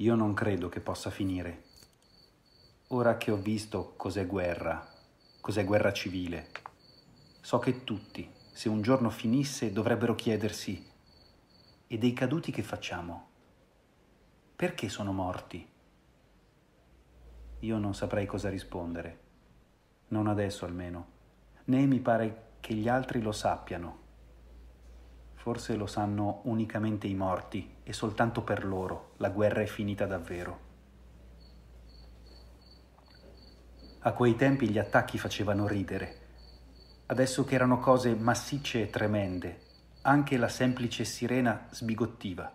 io non credo che possa finire. Ora che ho visto cos'è guerra, cos'è guerra civile, so che tutti, se un giorno finisse, dovrebbero chiedersi, e dei caduti che facciamo? Perché sono morti? Io non saprei cosa rispondere, non adesso almeno, né mi pare che gli altri lo sappiano. Forse lo sanno unicamente i morti e soltanto per loro la guerra è finita davvero. A quei tempi gli attacchi facevano ridere. Adesso che erano cose massicce e tremende, anche la semplice sirena sbigottiva.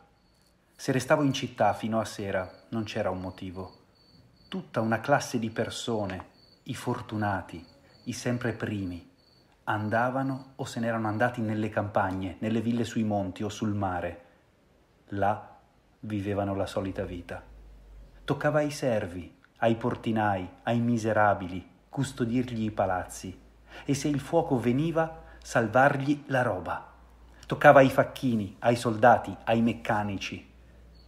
Se restavo in città fino a sera non c'era un motivo. Tutta una classe di persone, i fortunati, i sempre primi, andavano o se n'erano andati nelle campagne, nelle ville sui monti o sul mare. Là vivevano la solita vita. Toccava ai servi, ai portinai, ai miserabili, custodirgli i palazzi e se il fuoco veniva, salvargli la roba. Toccava ai facchini, ai soldati, ai meccanici.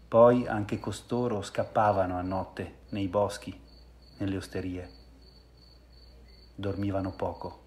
Poi anche costoro scappavano a notte nei boschi, nelle osterie. Dormivano poco.